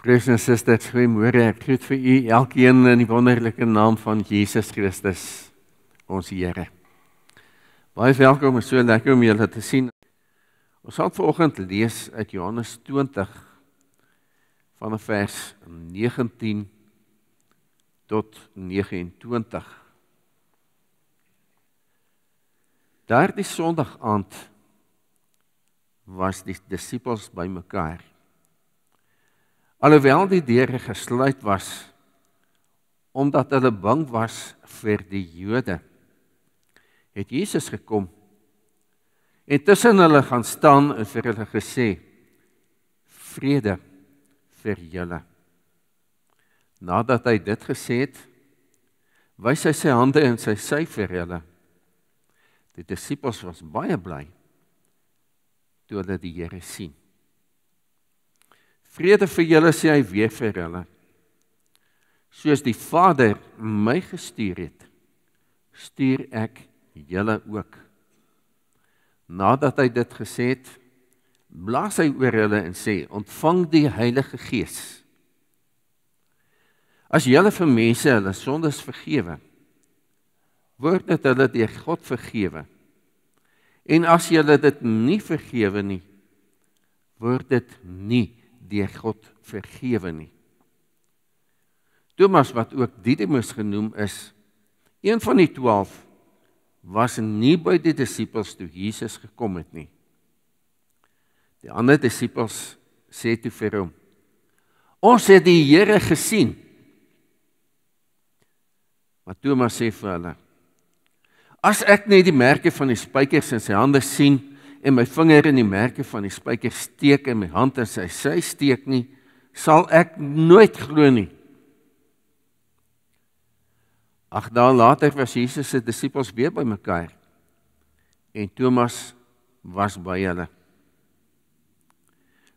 Broers en susters, goeiemôre. Ek groet vir u elkeen in die wonderlike naam van Jesus Christus, ons Here. Baie welkom en so lekker om julle te sien. Ons gaan vanoggend lees uit Johannes 20 vanaf vers 19 tot 29. Daardie Sondag aand was die disippels bymekaar alhoewel die deure gesluit was omdat hulle bang was vir die Jode het Jesus gekom en tussen hulle gaan staan en vir hulle gesê vrede vir julle nadat hy dit gesê het wys hy sy hande en sy sy vir hulle die disippels was baie bly toe hulle die Here sien Vrede vir julle sê hy weer vir hulle. Soos die Vader my gestuur het, stuur ek julle ook. Nadat hy dit gesê het, blaas hy oor hulle en sê: "Ontvang die Heilige Gees. As julle vir mense hulle sondes vergewe, word dit hulle deur God vergewe. En as julle dit nie vergewe nie, word dit nie deur God vergewe nie. Thomas wat ook Didimus genoem is, een van die 12 was nie by die disippels toe Jesus gekom het nie. Die ander disippels sê toe vir hom: "Ons het die Here gesien." Maar Thomas sê vir hulle: "As ek net die merke van die spykers in sy hande sien, en my vinger in die merke van die spykers steek en my hand in sy sy steek nie, sal ek nooit glo nie. Ag dan later was Jesus se disippels weer bymekaar en Thomas was by hulle.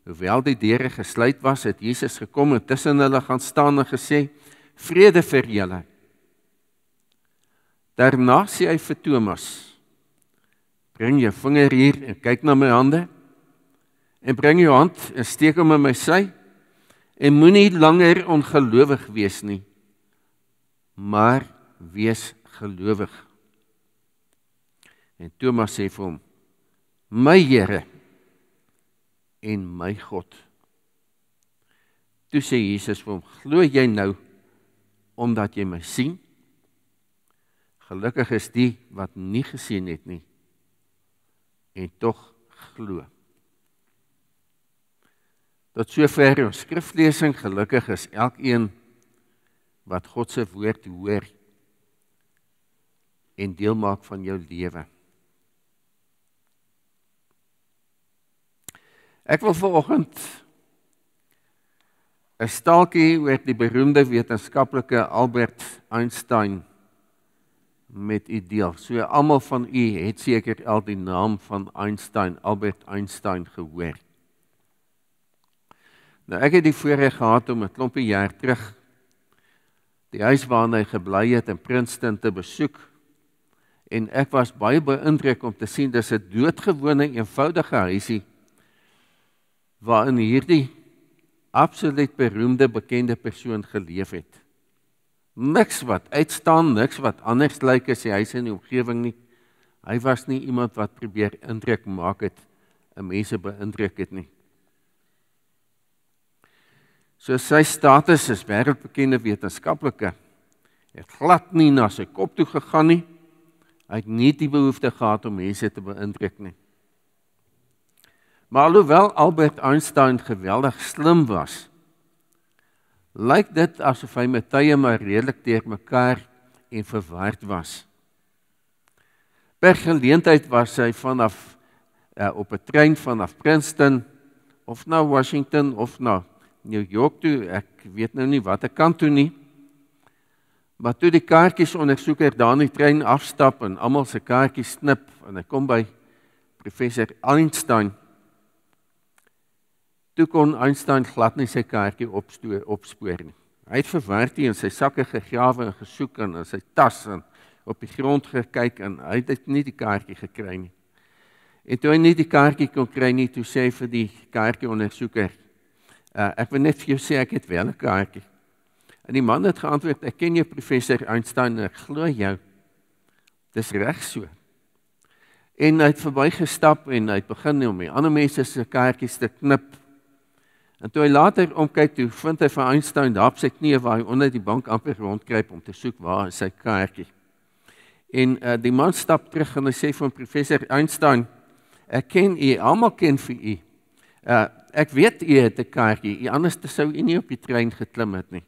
Hoewel die deure gesluit was, het Jesus gekom en tussen hulle gaan staan en gesê: "Vrede vir julle." Daarna sê hy vir Thomas: Bring jou vinger hier en kyk na my hande. En bring jou hand en steek hom in my sy. En moenie langer ongelowig wees nie. Maar wees gelowig. En Thomas sê vir hom: "My Here en my God." Toe sê Jesus vir hom: "Glo jy nou omdat jy my sien? Gelukkig is die wat nie gesien het nie." en tog glo. Tot sover ons skriftlesing, gelukkig is elkeen wat God se woord hoor en deel maak van jou lewe. Ek wil vanoggend 'n staaltjie oor die beroemde wetenskaplike Albert Einstein met u deel. So almal van u het seker al die naam van Einstein, Albert Einstein gehoor. Nou ek het die voorreg gehad om 'n klompie jaar terug die huis waar hy gebly het in Princeton te besoek en ek was baie beïndruk om te sien dis 'n doodgewone eenvoudige huisie waarin hierdie absoluut beroemde bekende persoon geleef het niks wat uitstaan, niks wat anders lyk as die huis en die omgewing nie. Hy was nie iemand wat probeer indruk maak het, eh, mense beïndruk het nie. So sy status as wêreldbekende wetenskaplike het glad nie na sy kop toe gegaan nie. Hy het nie die behoefte gehad om mense te beïndruk nie. Maar alhoewel Albert Einstein geweldig slim was, lyk dit asof hy met tye maar redelik teer mekaar en verward was. Per geleentheid was hy vanaf uh, op 'n trein vanaf Princeton of na Washington of na New York toe, ek weet nou nie watter kant toe nie. Maar toe die kaartjies ondersoeker daar in die trein afstap en almal se kaartjies knip en hy kom by professor Einstein toe kon Einstein glad nie sy kaartjie opstoor opspoor nie. Hy het verward hier in sy sakke gegrawe en gesoek en in sy tas en op die grond gekyk en hy het nie die kaartjie gekry nie. En toe hy nie die kaartjie kon kry nie, toe sê hy vir die kaartjie ondersoeker: uh, eh, "Ek wil net vir jou sê ek het wel 'n kaartjie." En die man het geantwoord: "Ek ken jou professor Einstein, ek glo jou. Dis reg so." En hy het verbygestap en hy het begin om die ander mense se kaartjies te knip En toe hy later omkyk toe vind hy van Einstein daar op sy knieë waar hy onder die bank amper rondkruip om te soek waar is sy kaartjie. En uh, die man stap terug en hy sê vir professor Einstein: "Ek ken u, almal ken vir u. Uh, ek weet u het 'n kaartjie. U anders sou u nie op die trein geklim het nie."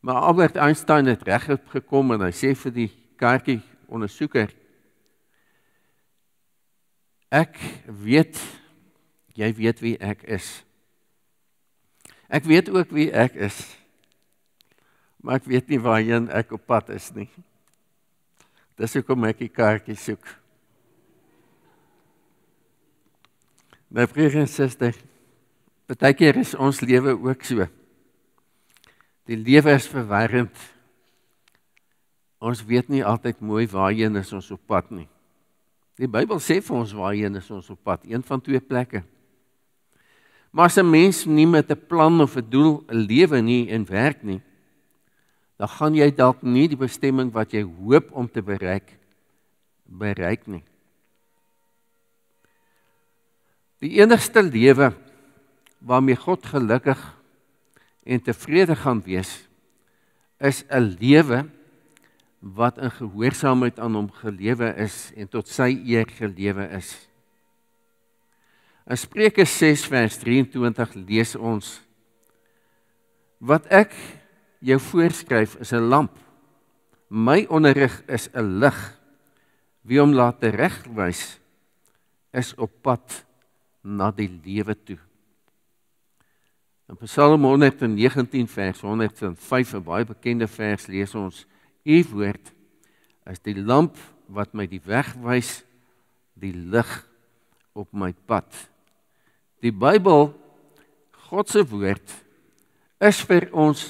Maar Albert Einstein het regop gekom en hy sê vir die kaartjie ondersoeker: "Ek weet jy weet wie ek is." Ek weet ook wie ek is. Maar ek weet nie waarheen ek op pad is nie. Dis hoekom ek die kaartjie soek. My vriende en susters, baie keer is ons lewe ook so. Die lewe is verwarrend. Ons weet nie altyd mooi waarheen ons op pad nie. Die Bybel sê vir ons waarheen ons op pad, een van twee plekke. Maar as 'n mens nie met 'n plan of 'n doel 'n lewe nie en werk nie, dan gaan jy dalk nie die bestemming wat jy hoop om te bereik bereik nie. Die enigste lewe waarmee God gelukkig en tevrede gaan wees, is 'n lewe wat in gehoorsaamheid aan hom gelewe is en tot sy eer gelewe is. In Spreuke 6 vers 23 lees ons: Wat ek jou voorskryf is 'n lamp. My onderrig is 'n lig. Wie hom laat regwys is op pad na die lewe toe. In Psalm 119 vers 105 'n baie bekende vers lees ons: U woord is die lamp wat my die weg wys, die lig op my pad. Die Bybel, God se woord, is vir ons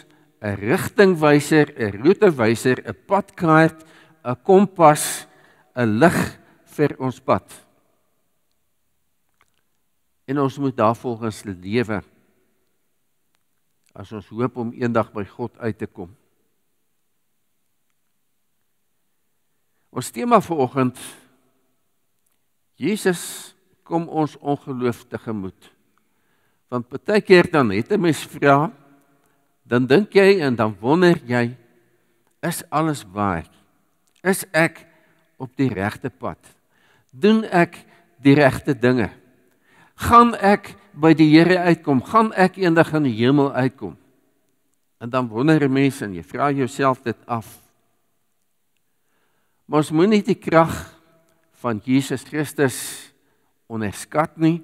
'n rigtingwyser, 'n roetewyser, 'n padkaart, 'n kompas, 'n lig vir ons pad. En ons moet daarvolgens lewe as ons hoop om eendag by God uit te kom. Ons tema vir oggend Jesus kom ons ongeloof te gemoed. Want baie keer dan het 'n mens vra, dan dink jy en dan wonder jy, is alles waar? Is ek op die regte pad? Doen ek die regte dinge? Gaan ek by die Here uitkom? Gaan ek eendag in die hemel uitkom? En dan wonder mense en jy vra jouself dit af. Maar ons moenie die krag van Jesus Christus onderskat nie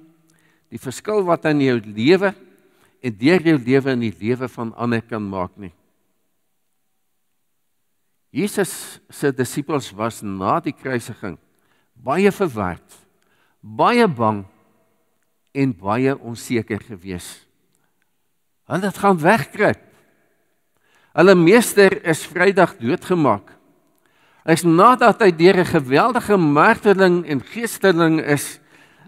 die verskil wat in jou lewe en deur jou lewe in die lewe van ander kan maak nie. Jesus se disippels was na die kruisiging baie verward, baie bang en baie onseker gewees. Hulle het gaan wegkruip. Hulle meester is Vrydag doodgemaak. Hy's nadat hy deur 'n geweldige marteling en geesteling is,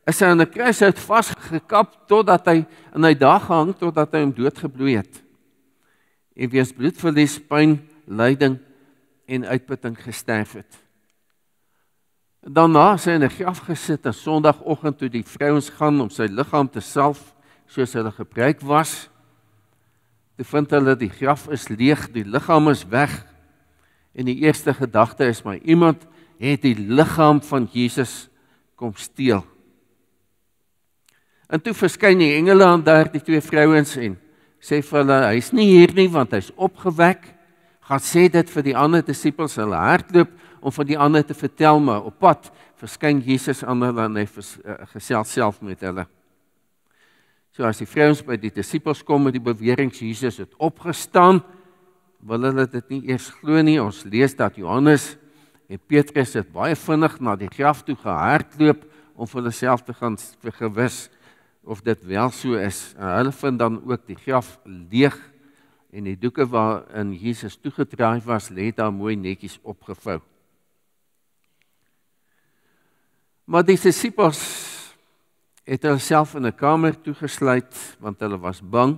is hy aan 'n kruis uit vasgekap totdat hy in hy dag gehang totdat hy hom doodgebloei het. En weens bloedverlies, pyn, lyding en uitputting gesterf het. Daarna sy in 'n graf gesit en Sondagoggend toe die vrouens gaan om sy liggaam te salf soos hulle gebruik was, toe vind hulle die graf is leeg, die liggaam is weg. En die eerste gedagte is my iemand het die liggaam van Jesus kom steel. En toe verskyn die engele aan daardie twee vrouens en sê vir hulle hy's nie hier nie want hy's opgewek. Gaan sê dit vir die ander disippels hulle hardloop om vir die ander te vertel maar op pad verskyn Jesus aan hulle en hy eh, gesels self met hulle. So as die vrouens by die disippels kom met die bewering Jesus het opgestaan, wil hulle dit nie eers glo nie. Ons lees dat Johannes en Petrus het baie vinnig na die graf toe gehardloop om vir hulle self te gaan vergewis. Te of dit wel so is. En hulle vind dan ook die graf leeg en die doeke waarin Jesus toegetraai was, lê daar mooi netjies opgevou. Maar die disippels het hulle self in 'n kamer toegesluit want hulle was bang.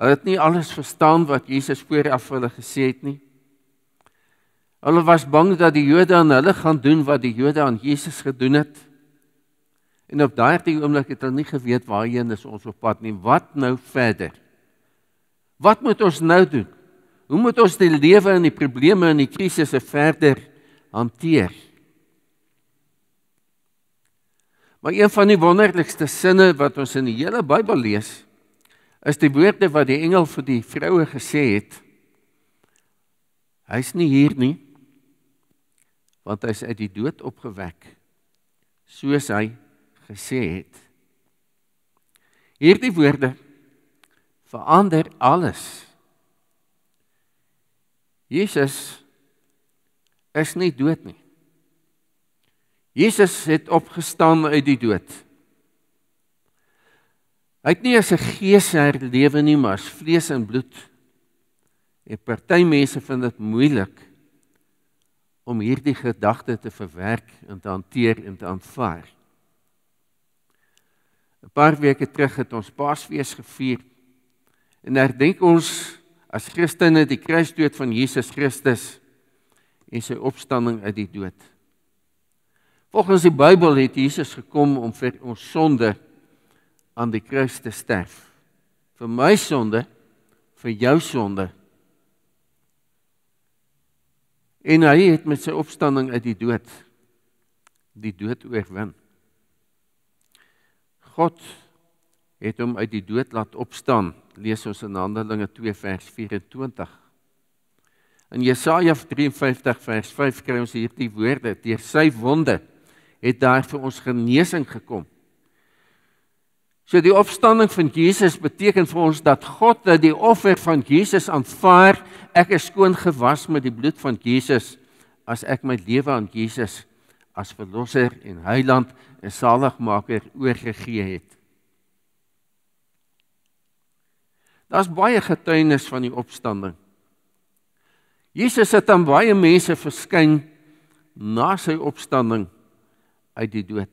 Hulle het nie alles verstaan wat Jesus vooraf vir hulle gesê het nie. Hulle was bang dat die Jode aan hulle gaan doen wat die Jode aan Jesus gedoen het. En op daardie oomblik het hulle nie geweet waarheen is ons op pad nie. Wat nou verder? Wat moet ons nou doen? Hoe moet ons die lewe en die probleme en die krisisse verder hanteer? Maar een van die wonderlikste sinne wat ons in die hele Bybel lees, is die woorde wat die engel vir die vroue gesê het. Hy's nie hier nie, want hy's uit die dood opgewek, soos hy gesê het. Hierdie woorde verander alles. Jesus is nie dood nie. Jesus het opgestaan uit die dood. Hy het nie as 'n gees herlewe nie, maar as vlees en bloed. En party mense vind dit moeilik om hierdie gedagte te verwerk en te hanteer en te aanvaar. 'n paar weke terug het ons Paasfees gevier. En herdenk ons as Christene die kruisdood van Jesus Christus en sy opstanding uit die dood. Volgens die Bybel het Jesus gekom om vir ons sonde aan die kruis te sterf. Vir my sonde, vir jou sonde. En hy het met sy opstanding uit die dood die dood oorwin. God het hom uit die dood laat opstaan. Lees ons in Handelinge 2 vers 24. In Jesaja 53 vers 5 kry ons hierdie woorde: Deur sy wonde het daar vir ons genesing gekom. So die opstanding van Jesus beteken vir ons dat God dat nou die offer van Jesus aanvaar. Ek is skoon gewas met die bloed van Jesus as ek my lewe aan Jesus as verlosser en heiland 'n saligmaker oorgegee het. Daar's baie getuienis van die opstanding. Jesus het aan baie mense verskyn na sy opstanding uit die dood.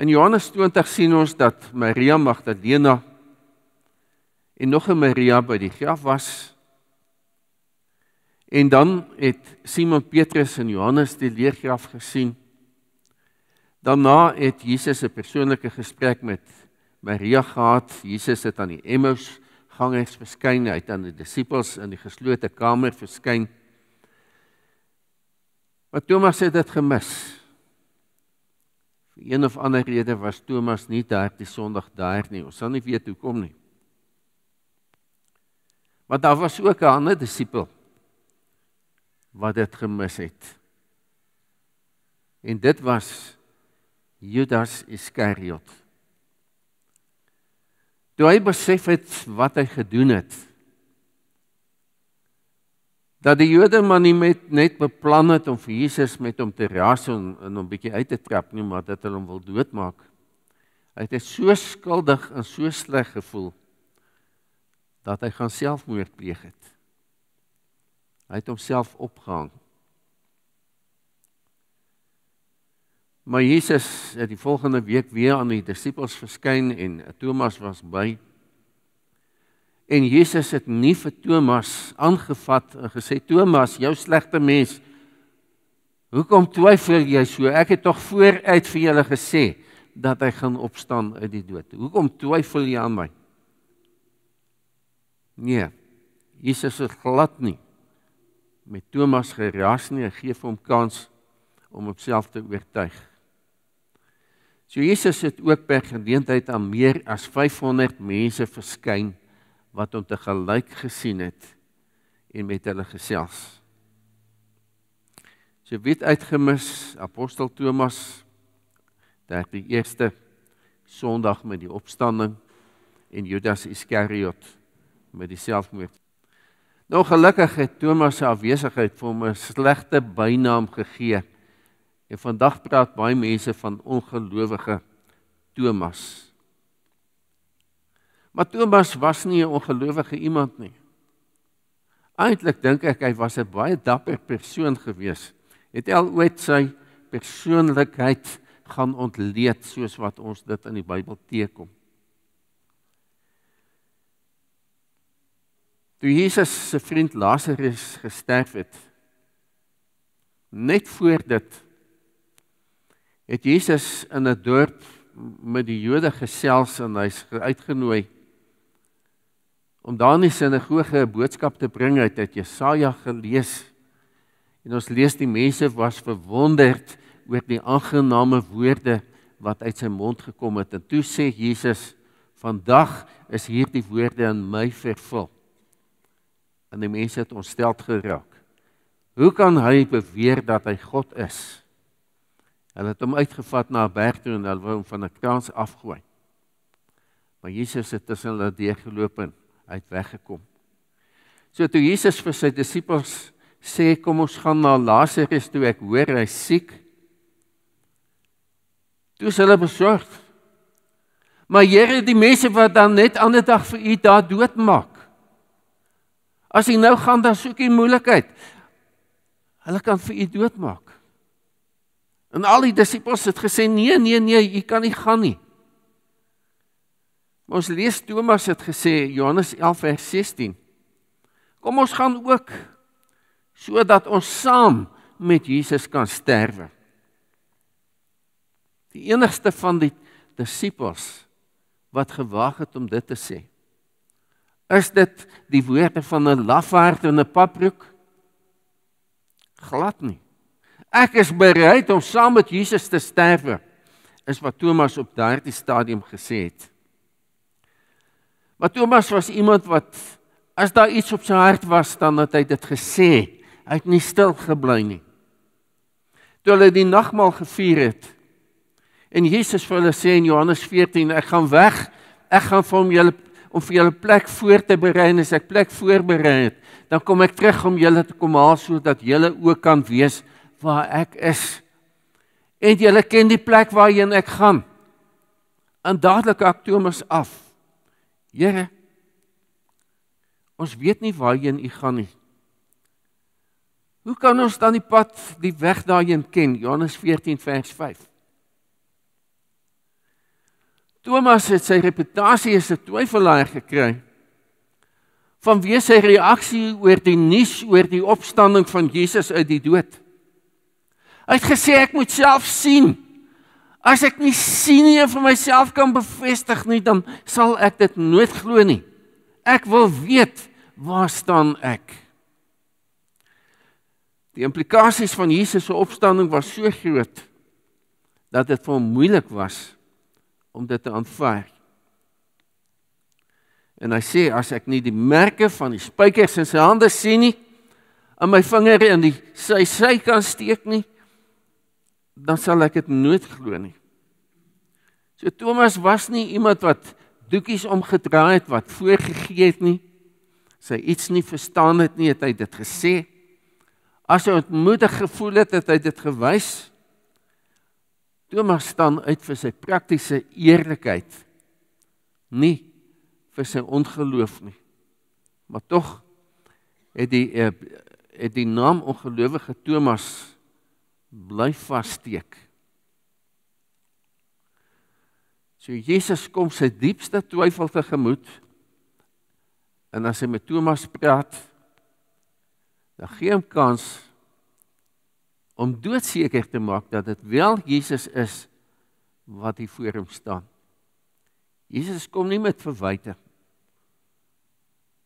In Johannes 20 sien ons dat Maria Magdalena en nog 'n Maria by die graf was. En dan het Simon Petrus en Johannes die leeggraf gesien. Daarna het Jesus 'n persoonlike gesprek met Maria gehad. Jesus het aan die Emmaus gangers verskyn, hy het aan die disippels in die geslote kamer verskyn. Maar Thomas het dit gemis. Vir een of ander rede was Thomas nie daar die Sondag daar nie. Ons sal nie weet hoekom nie. Maar daar was ook 'n ander disipel wat dit gemis het. En dit was Judas Iskariot. Toe hy besef het wat hy gedoen het, dat die Jode maar nie met, net beplan het om vir Jesus met hom te ras en, en hom 'n bietjie uit te trap nie, maar dat hulle hom wil doodmaak. Hy het so skuldig en so sleg gevoel dat hy gaan selfmoord pleeg het. Hy het homself opgehang. Maar Jesus het die volgende week weer aan die disippels verskyn en Thomas was by. En Jesus het nie vir Thomas aangevat en gesê Thomas, jou slegte mens, hoekom twyfel jy so? Ek het tog vooruit vir julle gesê dat hy gaan opstaan uit die dood. Hoekom twyfel jy aan my? Nee. Jesus het glad nie met Thomas geraas nie. Hy gee hom kans om homself te oortuig. So Jesus het ook per geleentheid aan meer as 500 mense verskyn wat hom te gelyk gesien het en met hulle gesels. So weet uitgemis apostel Thomas dat die eerste Sondag met die opstanding en Judas Iskariot met die selfmoord. Nou gelukkig het Thomas se afwesigheid vir hom 'n slegte bynaam gegee En vandag praat baie mense van ongelowige Thomas. Maar Thomas was nie 'n ongelowige iemand nie. Eintlik dink ek hy was 'n baie dapper persoon gewees. Het al ooit sy persoonlikheid gaan ontleed soos wat ons dit in die Bybel teekom. Toe Jesus se vriend Lazarus gesterf het, net voor dit het Jesus in 'n dorp met die Jode gesels en hy's uitgenooi om daar in die sinagoge 'n boodskap te bring uit uit Jesaja gelees. En ons lees die mense was verwonderd oor die aangename woorde wat uit sy mond gekom het. En toe sê Jesus: "Vandag is hierdie woorde in my vervul." En die mense het ontstel geraak. Hoe kan hy beweer dat hy God is? Hulle het hom uitgevat na 'n berg toe en hulle wou hom van 'n kraans afgooi. Maar Jesus het tussen hulle deurgeloop en uit weggekom. So toe Jesus vir sy disippels sê kom ons gaan na Lazarus toe ek hoor hy siek. Toe is hulle besorgd. Maar Here, die mense wat dan net aan 'n dag vir u daar doodmaak. As hy nou gaan dan soek hy moeilikheid. Hulle kan vir u doodmaak. En al die disippels het gesê nee nee nee, u kan nie gaan nie. Maar ons lees Thomas het gesê Johannes 11 vers 16. Kom ons gaan ook sodat ons saam met Jesus kan sterwe. Die enigste van die disippels wat gewaag het om dit te sê. Is dit die woorde van 'n lafaard in 'n paprok? Glad nie. Ek is bereid om saam met Jesus te sterwe, is wat Thomas op daardie stadium gesê het. Maar Thomas was iemand wat as daar iets op sy hart was, dan het hy dit gesê. Hy het nie stil gebly nie. Toe hulle die nagmaal gevier het en Jesus vir hulle sê in Johannes 14, ek gaan weg. Ek gaan vir hom julle om vir julle plek voor te berei en as ek plek voorberei het, dan kom ek terug om julle te kom haal sodat julle ook kan wees waar ek is. En julle ken die plek waarheen ek gaan. En dadelik ek Thomas af. Here, ons weet nie waarheen u gaan nie. Hoe kan ons dan die pad, die weg daarheen ken? Johannes 14 vers 5. Thomas het sy reputasie as 'n twyfelaar gekry vanweë sy reaksie oor die nuus oor die opstanding van Jesus uit die dood. Hy het gesê ek moet self sien. As ek nie sien nie vir myself kan bevestig nie, dan sal ek dit nooit glo nie. Ek wil weet waar staan ek? Die implikasies van Jesus se opstanding was so groot dat dit vir hom moeilik was om dit te aanvaar. En hy sê as ek nie die merke van die spykers in sy hande sien nie, in my vingers in die sy sy kan steek nie, dan sal ek dit nooit glo nie. So Thomas was nie iemand wat doekies omgedraai het wat voorgegee het nie. Sy iets nie verstaan het nie, het hy dit gesê. As hy ontmoedig gevoel het, het hy dit gewys. Thomas staan uit vir sy praktiese eerlikheid, nie vir sy ongeloof nie. Maar tog het die eh, het die naam ongelowige Thomas bly vassteek. So Jesus kom sy diepste twyfel te gemoed en as hy met Thomas praat, dan gee hom kans om doodseker te maak dat dit wel Jesus is wat hier voor hom staan. Jesus kom nie met verwyte.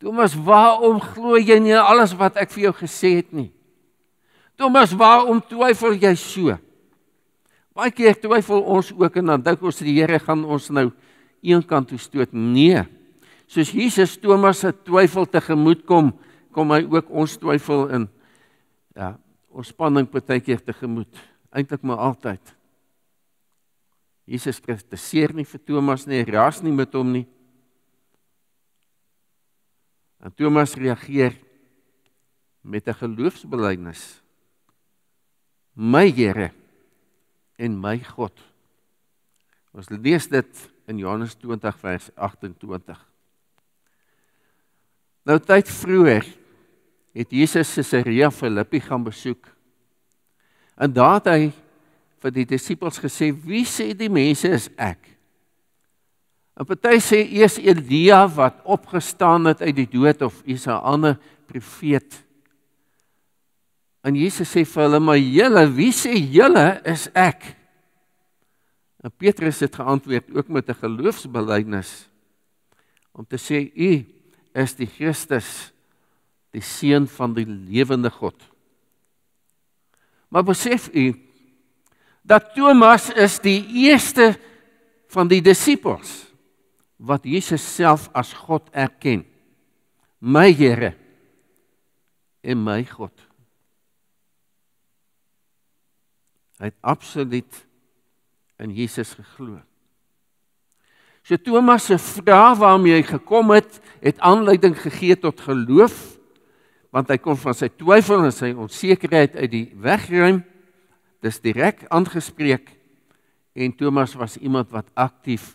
Thomas, waarom glo jy nie alles wat ek vir jou gesê het nie? Thomas, waarom twyfel jy so? Baie keer twyfel ons ook en dan dink ons die Here gaan ons nou eenkant toe stoot. Nee. Soos Jesus Thomas se twyfel tegemoet kom, kom hy ook ons twyfel in ja, ons spanning partykeer tegemoet. Eintlik maar altyd. Jesus kritiseer nie vir Thomas nie, ras nie met hom nie. En Thomas reageer met 'n geloofsbelydenis my Here en my God. Ons lees dit in Johannes 20 vers 28. Nou tyd vroeër het Jesus Caesarea Filippi gaan besoek. En daar het hy vir die disippels gesê: "Wie sê die mense is ek?" En party sê eers Elia wat opgestaan het uit die dood of is 'n ander profeet. En Jesus sê vir hulle: "Maar julle, wie sê julle is ek?" En Petrus het geantwoord ook met 'n geloofsbelydenis om te sê: "U is die Christus, die seun van die lewende God." Maar besef u dat Thomas is die eerste van die disippels wat Jesus self as God erken. My Here en my God. Hy het absoluut in Jesus geglo. So Thomas se vraag waarmee hy gekom het, het aanleiding gegee tot geloof want hy kon van sy twyfel en sy onsekerheid uit die weg ruim. Dis direk aangespreek en Thomas was iemand wat aktief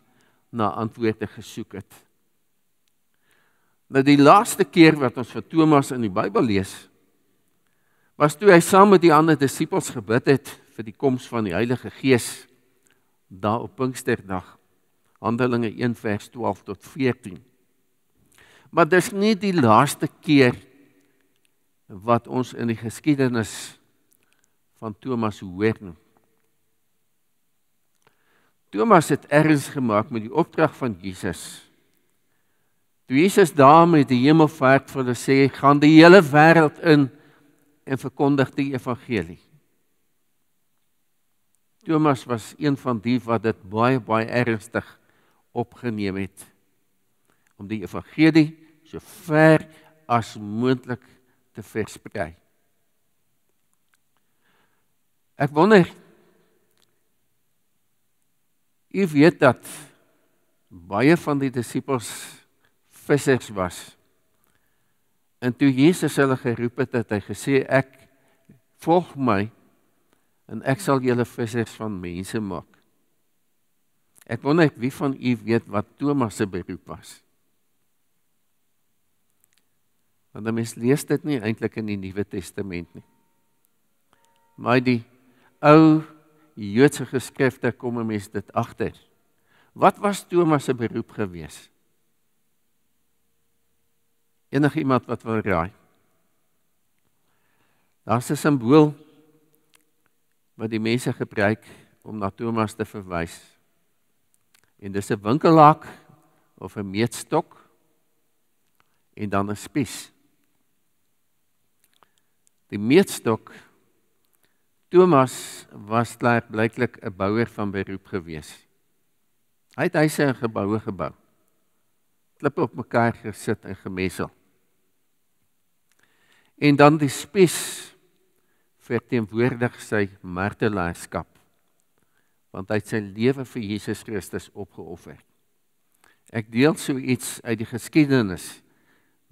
na antwoorde gesoek het. Nou die laaste keer wat ons vir Thomas in die Bybel lees, was toe hy saam met die ander disippels gebid het vir die koms van die Heilige Gees daar op Pinksterdag. Handelinge 1 vers 12 tot 14. Maar dis nie die laaste keer wat ons in die geskiedenis van Thomas hoor nie. Thomas het erns gemaak met die opdrag van Jesus. Toe Jesus daar met die hemelvaart vir hulle sê, "Gaan die hele wêreld in en verkondig die evangelie." Thomas was een van die wat dit baie baie ernstig opgeneem het om die evangelie so ver as moontlik te versprei. Ek wonder u weet dat baie van die disippels vissers was. En toe Jesus hulle geroep het, het hy gesê ek volg my en ek sal julle vissers van mense maak. Ek wonder ek, wie van u weet wat Thomas se beroep was. Want dan mens lees dit nie eintlik in die Nuwe Testament nie. Maar die ou Joodse geskrifte kom 'n mens dit agter. Wat was Thomas se beroep gewees? Enige iemand wat wil raai? Daar's 'n simbool wat die mense gebruik om na Thomas te verwys. En dis 'n winkelhak of 'n meetstok en dan 'n spies. Die meetstok Thomas was blyklik 'n bouer van beroep gewees. Hy het huise en geboue gebou. Klippe op mekaar gesit en gemessel. En dan die spies verteenwoordig sy martelaarskap want hy het sy lewe vir Jesus Christus opgeoffer. Ek deel so iets uit die geskiedenis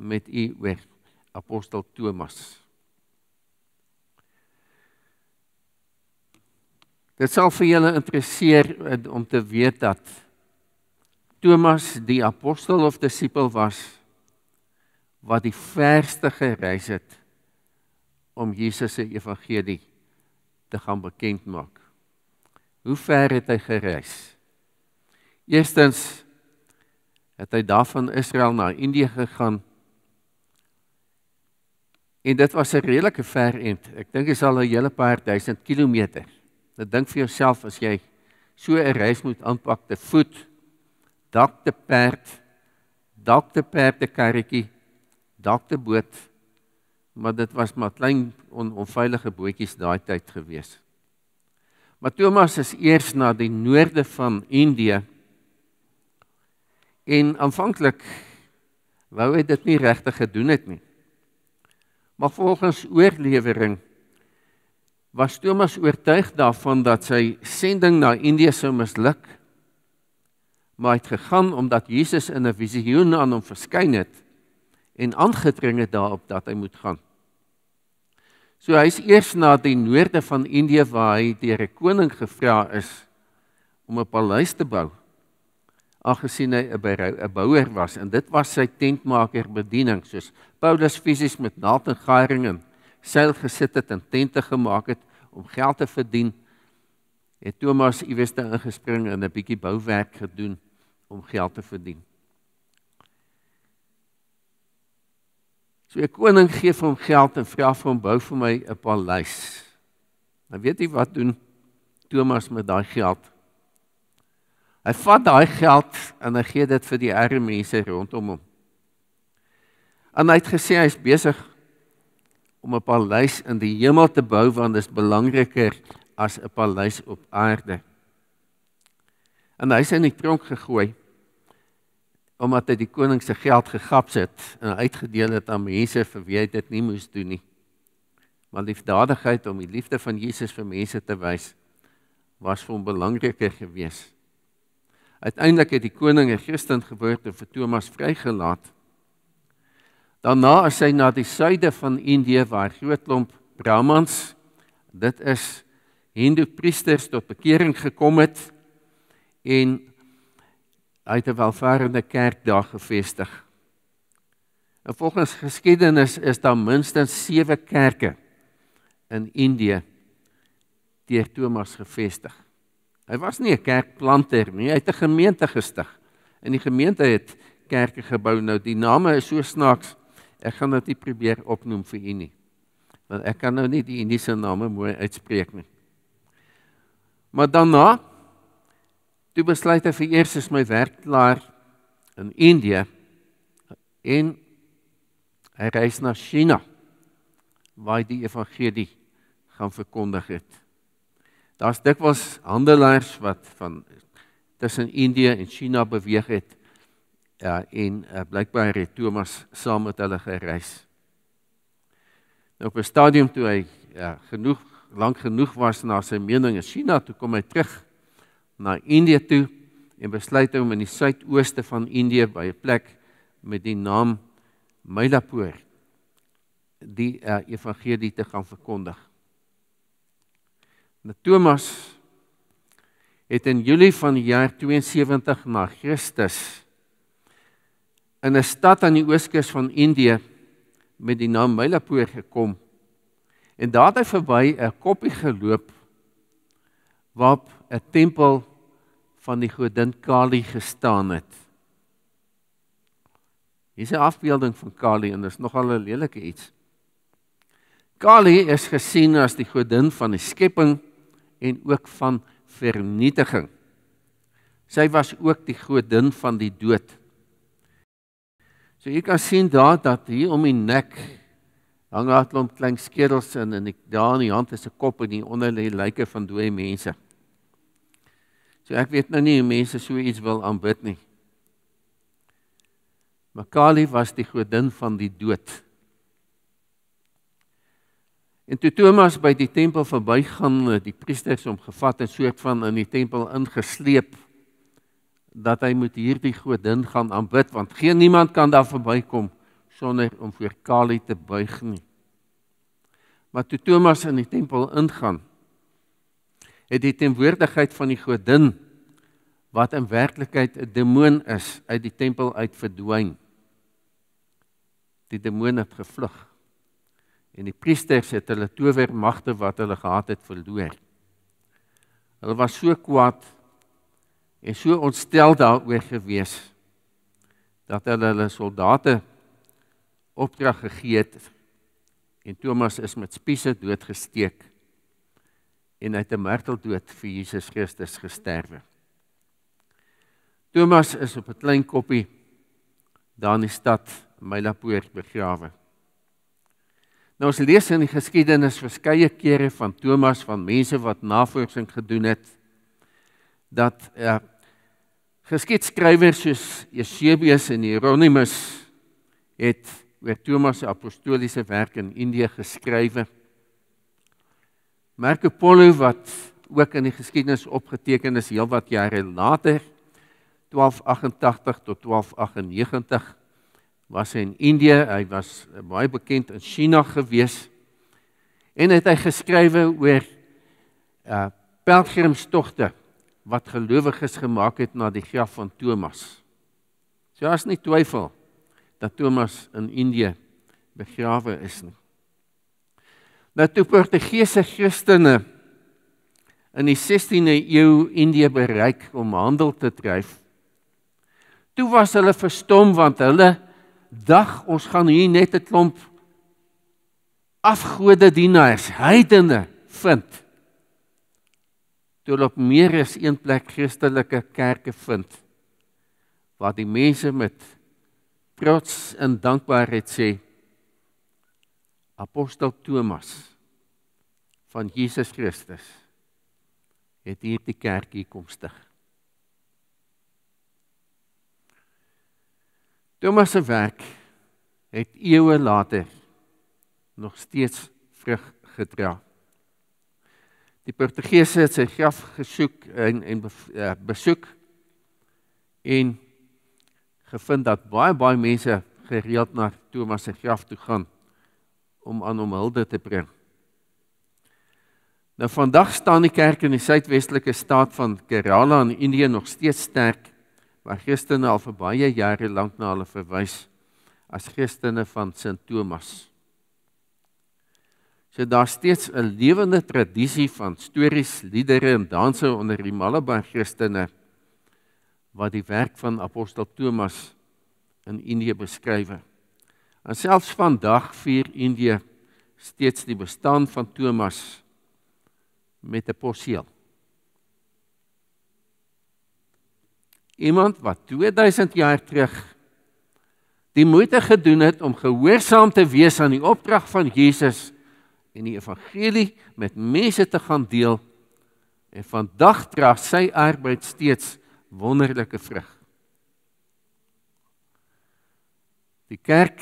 met u oor apostel Thomas. Dit sal vir julle interesseer eh, om te weet dat Thomas die apostel of disipel was wat die verste gereis het om Jesus se evangelie te gaan bekend maak. Hoe ver het hy gereis? Eerstens het hy daarvan Israel na Indië gegaan. En dit was 'n redelike ver end. Ek dink dit is al 'n hele paar duisend kilometer. Dit dink vir jouself as jy so 'n reis moet aanpak te voet, dak te perd, dak te perd te karretjie, dak te boot maar dit was maar klein on, onveilige bootjies daai tyd gewees. Maar Thomas is eers na die noorde van Indië en aanvanklik wou hy dit nie regtig gedoen het nie. Maar volgens oorlewering was Thomas oortuig daarvan dat sy sending na Indië sou misluk. Maar hy het gegaan omdat Jesus in 'n visioen aan hom verskyn het en aangedring het daarop dat hy moet gaan. So hy's eers na die noorde van Indië waar hy deur 'n koning gevra is om 'n paleis te bou. Aangesien hy 'n 'n bouer was en dit was sy tentmaker bediening, soos Paulus fisies met naald en gaaring en seil gesit het en tente gemaak het om geld te verdien, het Thomas iewers te ingespring en 'n bietjie bouwerk gedoen om geld te verdien. So 'n koning gee vir hom geld en vra vir hom bou vir my 'n paleis. Nou weet jy wat doen Thomas met daai geld? Hy vat daai geld en hy gee dit vir die arme mense rondom hom. En hy het gesê hy's besig om 'n paleis in die hemel te bou want dit is belangriker as 'n paleis op aarde. En hy's in die tronk gegooi omdat hy die koning se geld gegaps het en uitgedeel het aan mense vir wie hy dit nie moes doen nie. Maar liefdadigheid om die liefde van Jesus vir mense te wys was vir hom belangriker geweest. Uiteindelik het die koning 'n geestin geword en vir Thomas vrygelaat. Daarna is hy na die suide van Indië waar groot klomp Brahmans, dit is Hindu priesters tot bekering gekom het en hy het 'n welvarende kerk daar gevestig. En volgens geskiedenis is daar minstens 7 kerke in Indië deur Thomas gevestig. Hy was nie 'n kerkplanter nie, hy het 'n gemeente gestig. En die gemeente het kerke gebou. Nou die name is so snaaks. Ek gaan dit probeer opnoem vir u nie. Want ek kan nou nie die Indiese name mooi uitspreek nie. Maar daarna Toe besluit hy vir eers is my werk klaar in Indië en hy reis na China waar hy die evangelie gaan verkondig het. Daar's dikwels handelaars wat van tussen Indië en China beweeg het ja en uh, blykbaar het Thomas saam met hulle gereis. Nou op 'n stadium toe hy ja, genoeg lank genoeg was na sy mening in China toe kom hy terug na Indië toe en besluit om in die suidooste van Indië by 'n plek met die naam Mylapore die uh, evangelie te gaan verkondig. Na nou, Thomas het in Julie van die jaar 72 na Christus in 'n stad aan die ooskus van Indië met die naam Mylapore gekom. En daar het hy verby 'n koppie geloop waarop 'n tempel van die godin Kali gestaan het. Hier is 'n afbeelding van Kali en dit is nogal 'n lelike iets. Kali is gesien as die godin van die skepping en ook van vernietiging. Sy was ook die godin van die dood. So jy kan sien daar dat hier om die nek hang 'n klomp klein skedels in en daar in die hand is 'n kop en hier onder lê lyke van dooie mense. So ek weet nou nie hoe mense so iets wil aanbid nie. Maar Kali was die godin van die dood. En toe Thomas by die tempel verbygaan, die priesters hom gevat en soort van in die tempel ingesleep dat hy moet hierdie godin gaan aanbid want geen niemand kan daar verbykom sonder om voor Kali te buig nie. Maar toe Thomas in die tempel ingaan, het die teenwoordigheid van die godin wat in werklikheid 'n demoon is uit die tempel uit verdwyn. Die demoon het gevlug en die priesters het hulle towermagte wat hulle gehad het verloor. Hulle was so kwaad en so ontstel daaroor gewees dat hulle hulle soldate opdrag gegee het en Thomas is met spiese doodgesteek en hy het 'n marteldood vir Jesus Christus gesterwe. Thomas is op 'n klein koppie daar in die stad Mylapoort begrawe. Nou ons lees in die geskiedenis verskeie kere van Thomas van mense wat navorsing gedoen het dat eh uh, geskiedskrywers soos Eusebius en Hieronymus het oor Thomas se apostoliese werk in Indië geskrywe. Marco Polo wat ook in die geskiedenis opgeteken is heelwat jare later 1288 tot 1298 was hy in Indië, hy was baie bekend in China gewees en het hy geskrywe oor uh pelgrimstogte wat gelowiges gemaak het na die graf van Thomas. So as nie twyfel dat Thomas in Indië begrawe is nie dat nou toe Portugese Christene in die 16de eeu Indië bereik om handel te dryf, toe was hulle verstom want hulle dag ons gaan hier net 'n klomp afgode dienaars, heidene vind. Toe hulle op meer as een plek Christelike kerke vind waar die mense met trots en dankbaarheid sê apostel Thomas van Jesus Christus het hier die kerkie kom stig. Thomas se werk het eeue later nog steeds vrug gedra. Die Portugese het sy graf gesoek en en eh, besoek en gevind dat baie baie mense gereeld na Thomas se graf toe gaan om aan hom hulde te bring. Nou vandag staan die kerk in die suidwestelike staat van Kerala in Indië nog steeds sterk waar Christene al vir baie jare lank na hulle verwys as Christene van Sint Thomas. So daar steeds 'n lewende tradisie van stories, liedere en danse onder die Malabar Christene wat die werk van apostel Thomas in Indië beskryf het. En selfs vandag vier Indië steeds die bestaan van Thomas met 'n posseel. Iemand wat 2000 jaar terug die moeite gedoen het om gehoorsaam te wees aan die opdrag van Jesus en die evangelie met mense te gaan deel en vandag dra sy arbeid steeds wonderlike vrug. Die kerk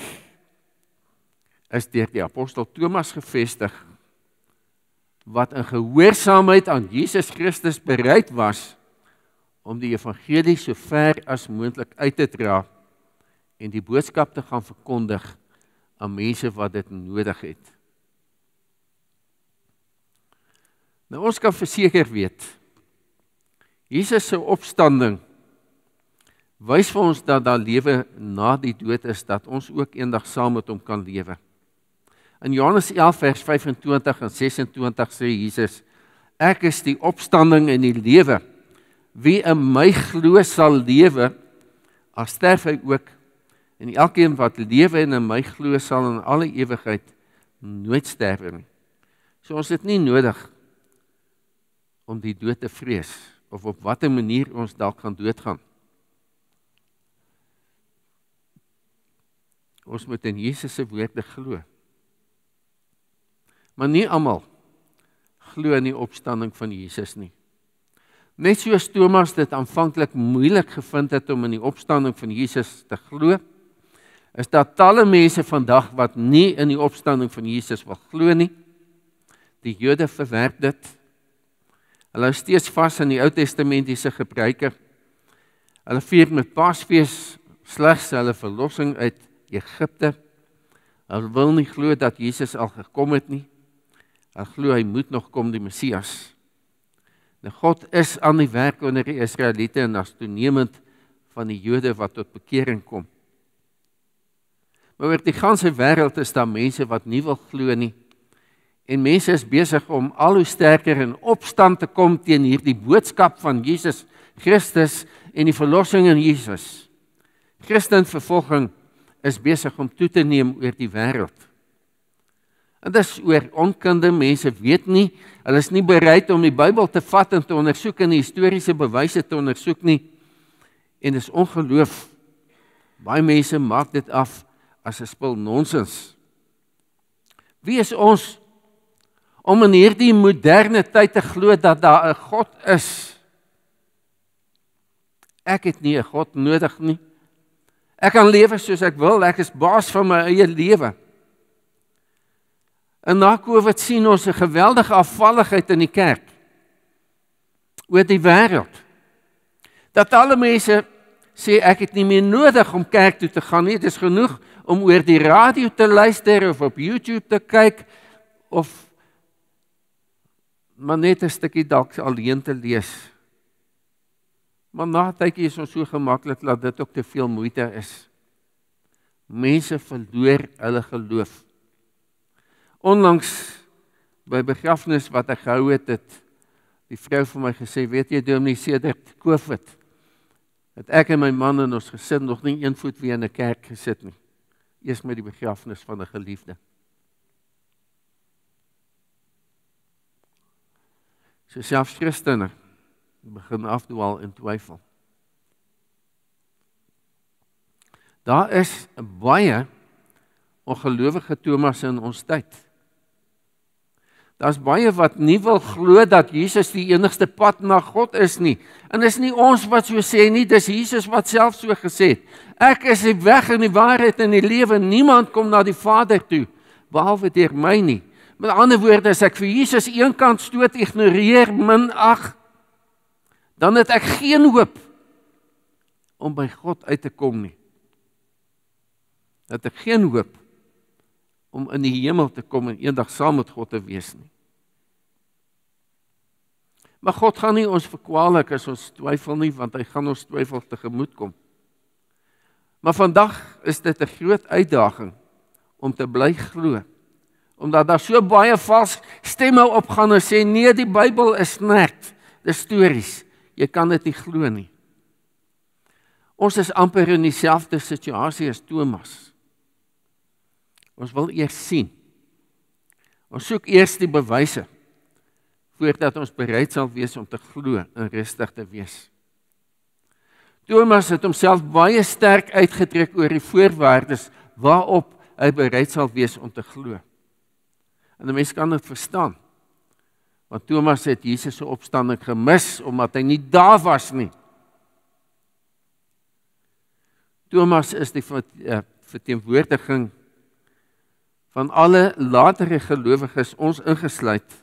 is deur die apostel Thomas gevestig wat in gehoorsaamheid aan Jesus Christus bereid was om die evangelie so ver as moontlik uit te dra en die boodskap te gaan verkondig aan mense wat dit nodig het. Nou ons kan verseker weet Jesus se opstanding wys vir ons dat daar lewe na die dood is dat ons ook eendag saam met hom kan lewe. In Johannes 11 vers 25 en 26 sê Jesus: Ek is die opstanding en die lewe. Wie in my glo sal lewe as sterf hy ook. En elkeen wat lewe en in my glo sal in alle ewigheid nooit sterf nie. So ons het nie nodig om die dood te vrees of op watter manier ons dalk gaan doodgaan. Ons moet in Jesus se woorde glo. Maar nie almal glo in die opstanding van Jesus nie. Net soos Thomas dit aanvanklik moeilik gevind het om in die opstanding van Jesus te glo, is daar talle mense vandag wat nie in die opstanding van Jesus wil glo nie. Die Jode verwerp dit. Hulle is steeds vas aan die Ou Testamentiese gebruike. Hulle vier met Pasfees slegs hulle verlossing uit Egipte. Hulle wil nie glo dat Jesus al gekom het nie. Hy glo hy moet nog kom die Messias. Nou God is aan die werk onder die Israeliete en as toenemend van die Jode wat tot bekering kom. Maar oor die ganse wêreld is daar mense wat nie wil glo nie. En mense is besig om al hoe sterker in opstand te kom teen hierdie boodskap van Jesus Christus en die verlossing in Jesus. Christenvervolging is besig om toe te neem oor die wêreld. En dis oor onkunde mense weet nie, hulle is nie bereid om die Bybel te vat en te ondersoek en historiese bewyse te ondersoek nie. En dis ongeloof. Baie mense maak dit af as 'n spul nonsens. Wie is ons om in hierdie moderne tyd te glo dat daar 'n God is? Ek het nie 'n God nodig nie. Ek kan lewe soos ek wil. Ek is baas van my eie lewe. En na Covid sien ons 'n geweldige afvalligheid in die kerk oor die wêreld. Dat alle mense sê ek het nie meer nodig om kerk toe te gaan nie, dit is genoeg om oor die radio te luister of op YouTube te kyk of maar net 'n stukkie dalk alleen te lees. Maar na tydjie is ons so gemaklik dat dit ook te veel moeite is. Mense verloor hulle geloof. Onlangs by begrafnis wat ek gehou het, het die vrou vir my gesê, "Weet jy, dominee, sedert COVID het ek en my man en ons gesin nog nie een voet weer in 'n kerk gesit nie, eers met die begrafnis van 'n geliefde." So selfs Christene begin afdwaal in twyfel. Daar is baie ongelowige Thomas in ons tyd Daar's baie wat nie wil glo dat Jesus die enigste pad na God is nie. En dis nie ons wat so sê nie, dis Jesus wat self so gesê het. Ek is die weg en die waarheid en die lewe. Niemand kom na die Vader toe behalwe deur my nie. Met ander woorde, as ek vir Jesus eenkant stoot ignoreer, min ag, dan het ek geen hoop om by God uit te kom nie. Dat ek geen hoop om in die hemel te kom en eendag saam met God te wees nie. Maar God gaan nie ons verkwalik as ons twyfel nie, want hy gaan ons twyfel tegemoet kom. Maar vandag is dit 'n groot uitdaging om te bly glo. Omdat daar so baie vals stemme opgaan en sê nee, die Bybel is net stories. Jy kan dit nie glo nie. Ons is amper in dieselfde situasie as Thomas. Ons wil eers sien. Ons soek eers die bewyse voordat ons bereid sal wees om te glo en rustig te wees. Thomas het homself baie sterk uitgetrek oor die voorwaardes waarop hy bereid sal wees om te glo. En die mense kan dit verstaan. Want Thomas het Jesus se opstanding gemis omdat hy nie daar was nie. Thomas is die eh, verteenwoordiging van alle latere gelowiges ons ingesluit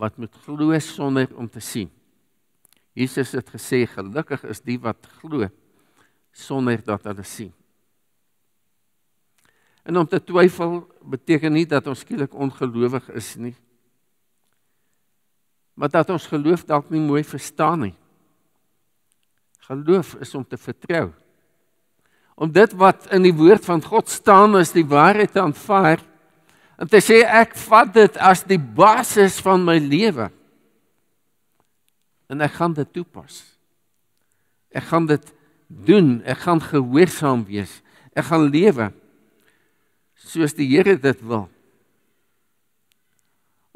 wat moet glo sonder om te sien. Jesus het gesê gelukkig is die wat glo sonder dat hulle sien. En om te twyfel beteken nie dat ons skielik ongelowig is nie. Maar dat ons geloof dalk nie mooi verstaan nie. Geloof is om te vertrou om dit wat in die woord van God staan as die waarheid te aanvaar en te sê ek vat dit as die basis van my lewe en ek gaan dit toepas. Ek gaan dit doen, ek gaan gehoorsaam wees. Ek gaan lewe soos die Here dit wil.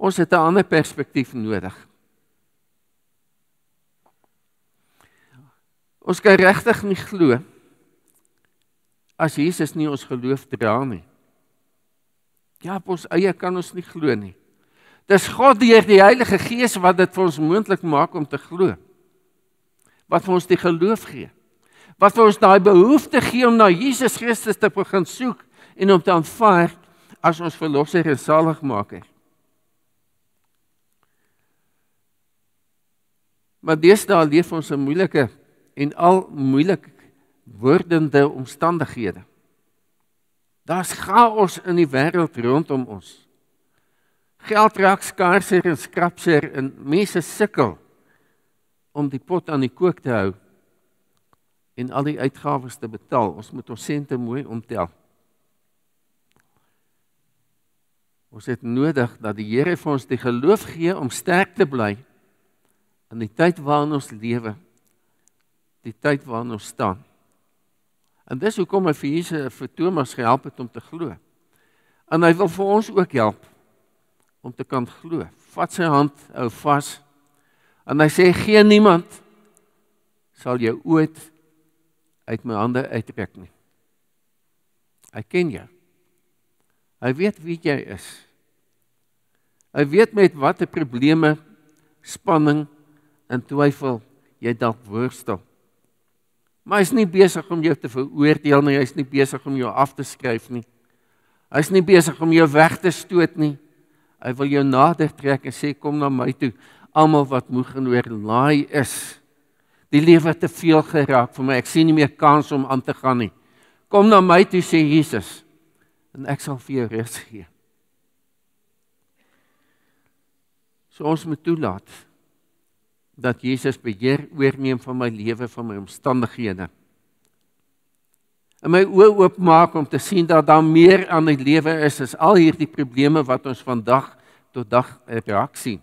Ons het 'n ander perspektief nodig. Ons kan regtig nie glo nie as Jesus nie ons geloof dra nie. Ja, op ons eie kan ons nie glo nie. Dis God deur die Heilige Gees wat dit vir ons moontlik maak om te glo. Wat vir ons die geloof gee. Wat vir ons daai behoefte gee om na Jesus Christus te begin soek en om te aanvaar as ons verlosser en saligmaker. Maar deesdae leef ons 'n moeilike en al moeilike wordende omstandighede. Daar's chaos in die wêreld rondom ons. Geld raak skaarser en skrapser en mense sukkel om die pot aan die kook te hou en al die uitgawes te betaal. Ons moet ons sente mooi omtel. Ons het nodig dat die Here vir ons die geloof gee om sterk te bly in die tyd waarin ons lewe, die tyd waarin ons staan. En dis hoekom hy vir Jesus vir Thomas gehelp het om te glo. En hy wil vir ons ook help om te kan glo. Vat sy hand ou vas. En hy sê geen niemand sal jou ooit uit my hande uittrek nie. Hy ken jou. Hy weet wie jy is. Hy weet met watter probleme, spanning en twyfel jy dalk worstel. Maar hy's nie besig om jou te veroordeel nie, hy's nie besig om jou af te skryf nie. Hy's nie besig om jou weg te stoot nie. Hy wil jou nader trek en sê kom na my toe, almal wat moeg en oorlaai is. Die lewe het te veel geraak vir my. Ek sien nie meer kans om aan te gaan nie. Kom na my toe sê Jesus en ek sal vir jou rus gee. So ons moet toelaat dat Jesus beheer oorneem van my lewe, van my omstandighede. En my oë oopmaak om te sien dat daar meer aan my lewe is as al hierdie probleme wat ons vandag tot dag raak sien.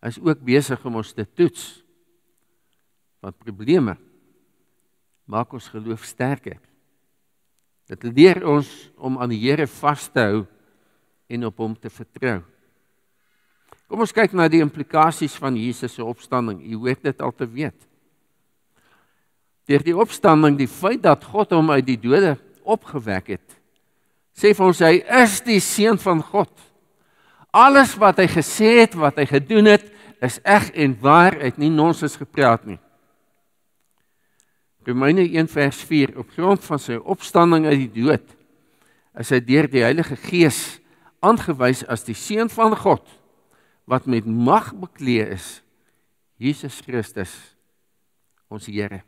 Hy's ook besig om ons te toets. Want probleme maak ons geloof sterker. Dit leer ons om aan die Here vas te hou en op hom te vertrou. Kom ons kyk na die implikasies van Jesus se opstanding. U weet dit al te weet. Deur die opstanding, die feit dat God hom uit die dode opgewek het, sê vir ons hy is die seun van God. Alles wat hy gesê het, wat hy gedoen het, is reg en waar, hy het nie nonsens gepraat nie. Romeine 1:4 Op grond van sy opstanding uit die dood is hy deur die Heilige Gees aangewys as die seun van God wat met mag beklee is, Jesus Christus, ons Here.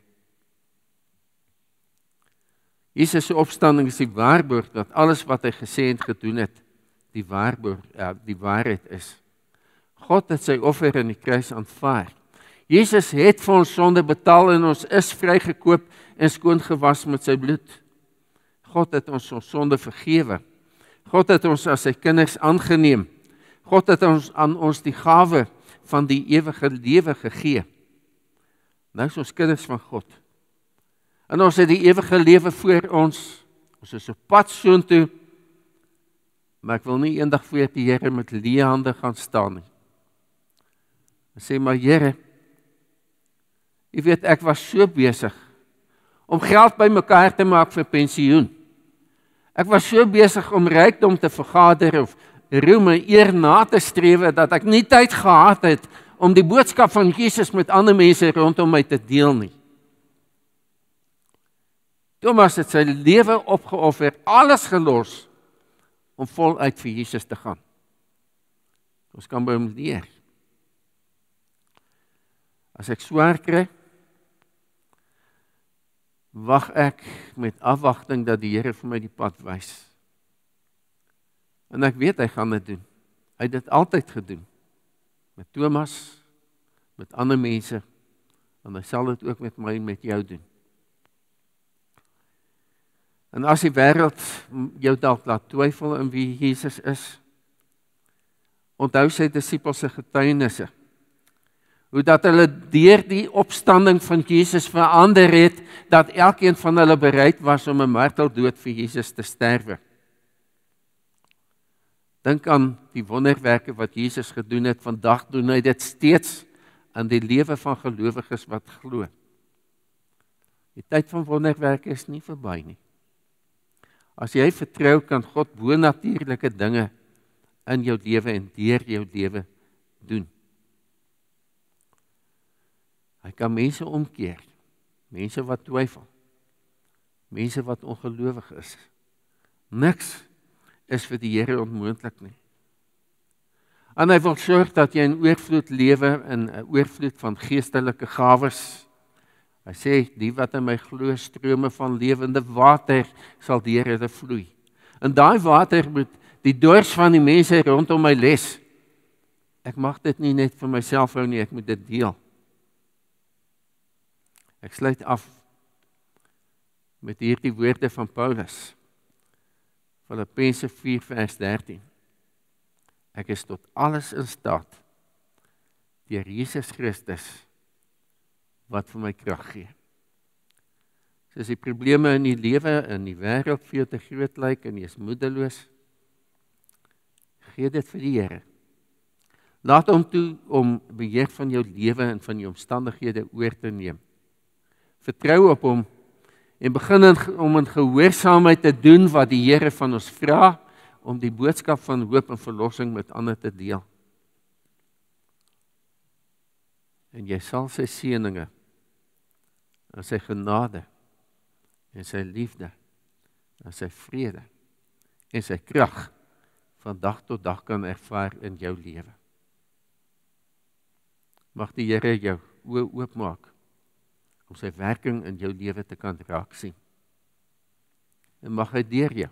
Jesus se opstanding is die waarborg dat alles wat hy gesê en gedoen het, die waarborg uh, die waarheid is. God het sy offer in die kruis aanvaar. Jesus het vir ons sonde betaal en ons is vrygekoop en skoon gewas met sy bloed. God het ons ons sonde vergewe. God het ons as sy kinders aangeneem. God het ons aan ons die gawe van die ewige lewe gegee. Nou is ons kinders van God. En ons het die ewige lewe voor ons. Ons is op pad soontoe. Maar ek wil nie eendag voor die Here met leë hande gaan staan nie. Ek sê maar Here, jy weet ek was so besig om geld bymekaar te maak vir pensioen. Ek was so besig om rykdom te vergader of roem en eer na te streef dat ek nie tyd gehad het om die boodskap van Jesus met ander mense rondom my te deel nie. Thomas het sy lewe opgeoffer, alles gelos om voluit vir Jesus te gaan. Ons kan by hom leer. As ek swaar kry, wag ek met afwagting dat die Here vir my die pad wys. En ek weet hy gaan dit doen. Hy het dit altyd gedoen. Met Thomas, met ander mense en hy sal dit ook met my en met jou doen. En as die wêreld jou dalk laat twyfel in wie Jesus is, onthou sy disippels se getuienisse. Hoe dat hulle deur die opstanding van Jesus verander het dat elkeen van hulle bereid was om 'n marteldood vir Jesus te sterwe. Dink aan die wonderwerke wat Jesus gedoen het. Vandag doen hy dit steeds aan die lewe van gelowiges wat glo. Die tyd van wonderwerke is nie verby nie. As jy vertrou kan God bonatuurlike dinge in jou lewe en deur jou lewe doen. Hy kan mense omkeer. Mense wat twyfel. Mense wat ongelowig is. Niks is vir die Here onmoontlik nie. En hy wil sorg dat jy in oorvloed lewe in 'n oorvloed van geestelike gawes. Hy sê die wat in my glo strome van lewende water sal deur hulle vloei. En daai water moet die dors van die mense rondom my les. Ek mag dit nie net vir myself hou nie, ek moet dit deel. Ek sluit af met hierdie woorde van Paulus. Filippense 4 vers 13. Ek is tot alles in staat deur Jesus Christus wat vir my krag gee. So as die probleme in die lewe en die wêreld vir jou te groot lyk like, en jy is moedeloos, gee dit vir die Here. Laat hom toe om beheer van jou lewe en van jou omstandighede oor te neem. Vertrou op hom en begin in, om in gehoorsaamheid te doen wat die Here van ons vra om die boodskap van hoop en verlossing met ander te deel. En jy sal sy seënings en sy genade en sy liefde en sy vrede en sy krag van dag tot dag kan ervaar in jou lewe. Mag die Here jou oë oopmaak om sy werking in jou lewe te kan raak sien. En mag hy deur jou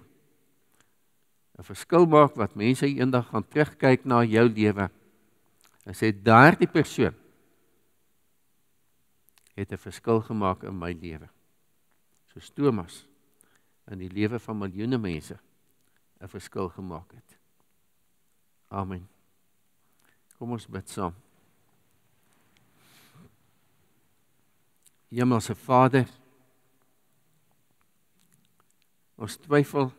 'n verskil maak wat mense eendag gaan terugkyk na jou lewe en sê daardie persoon het 'n verskil gemaak in my lewe. Soos Thomas in die lewe van miljoene mense 'n verskil gemaak het. Amen. Kom ons bid saam. Hemelse Vader, ons twyfel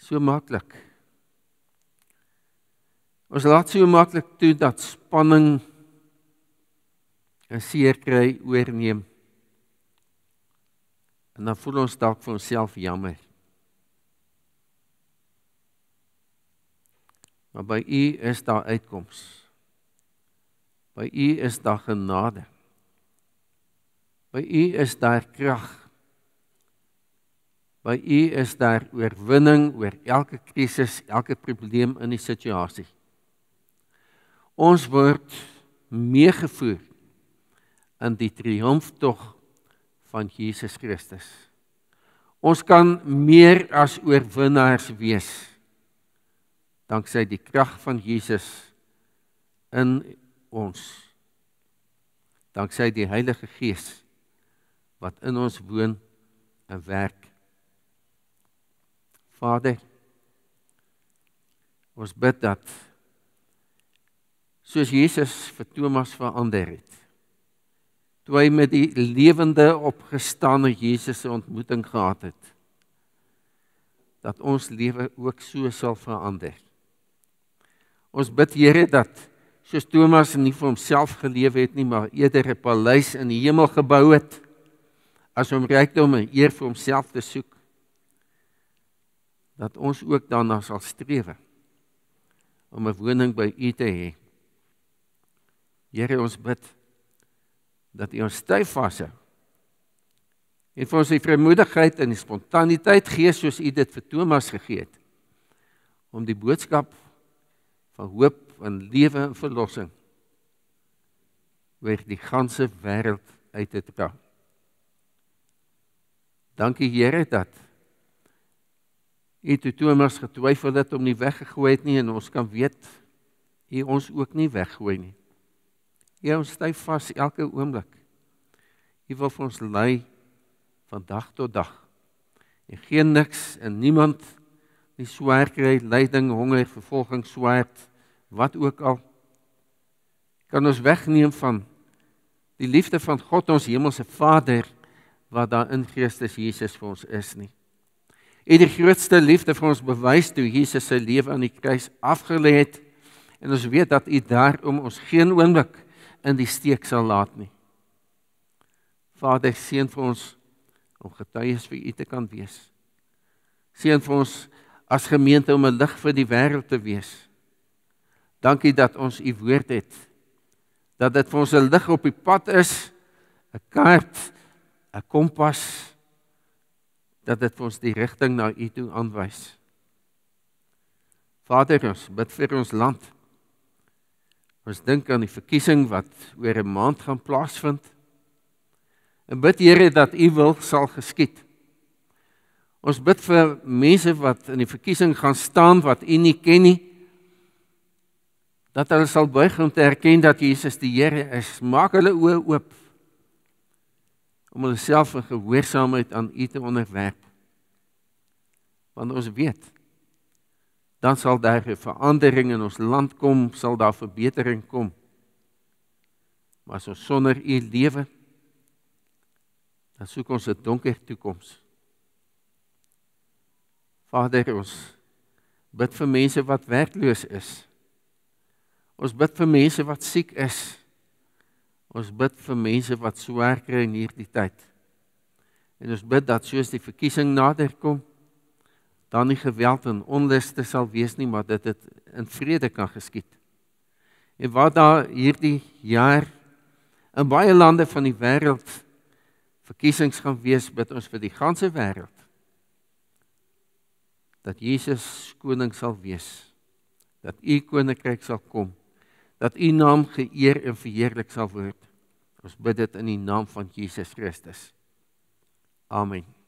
so maklik. Ons laat so maklik toe dat spanning 'n seer kry oorneem. En dan voel ons dalk vir onsself jammer. Maar by U is daar uitkoms. By U is daar genade. By U is daar krag. By U is daar oorwinning oor elke krisis, elke probleem in die situasie. Ons word meegevoer in die triomftog van Jesus Christus. Ons kan meer as oorwinnaars wees danksy die krag van Jesus in ons. Danksy die Heilige Gees wat in ons woon en werk. Vader, ons bid dat soos Jesus vir Thomas verander het, toe hy met die lewende opgestane Jesus 'n ontmoeting gehad het, dat ons lewe ook so sal verander. Ons bid Here dat soos Thomas nie vir homself geleef het nie, maar eerder 'n paleis in die hemel gebou het, as om rykdom en eer vir homself te soek dat ons ook daarna sal strewe om 'n woning by U te hê. Here ons bid dat U ons styf vashou en vir ons die vrymoedigheid en die spontaniteit gee soos U dit vir Thomas gegee het om die boodskap van hoop en lewe en verlossing weg die ganse wêreld uit te dra. Dankie Here dat U toe Thomas getwyfel het om nie weggegooi het nie en ons kan weet U ons ook nie weggooi nie. U hou ons styf vas elke oomblik. U wil vir ons lei van dag tot dag. En geen niks en niemand nie swaar kry lyding, honger, vervolging, swaard, wat ook al kan ons wegneem van die liefde van God ons hemelse Vader wat daar in Christus Jesus vir ons is nie. Hy het die grootste liefde vir ons bewys toe Jesus sy lewe aan die kruis afgelê het en ons weet dat hy daarom ons geen oomblik in die steek sal laat nie. Vader seën vir ons om getuies vir u te kan wees. Seën vir ons as gemeente om 'n lig vir die wêreld te wees. Dankie dat ons u woord het. Dat dit vir ons 'n lig op die pad is, 'n kaart 'n kompas dat dit ons die rigting na U toe aanwys. Vader ons bid vir ons land. Ons dink aan die verkiesing wat oor 'n maand gaan plaasvind. En bid Here dat U wil sal geskied. Ons bid vir mense wat in die verkiesing gaan staan wat U nie ken nie dat hulle sal buig om te erken dat Jesus die Here is. Maak hulle oë oop om onsself in gehoorsaamheid aan U te onderwerp. Want ons weet dan sal daar 'n verandering in ons land kom, sal daar verbetering kom. Maar as ons sonder U lewe, dan soek ons 'n donker toekoms. Vader ons bid vir mense wat werkloos is. Ons bid vir mense wat siek is. Ons bid vir mense wat swaar kry in hierdie tyd. En ons bid dat soos die verkiesing naderkom, dan nie geweld en onluste sal wees nie, maar dat dit in vrede kan geskied. En wat daar hierdie jaar in baie lande van die wêreld verkiesings gaan wees, bid ons vir die ganse wêreld dat Jesus koning sal wees. Dat u koninkryk sal kom dat u naam geëer en verheerlik sal word. Ons bid dit in die naam van Jesus Christus. Amen.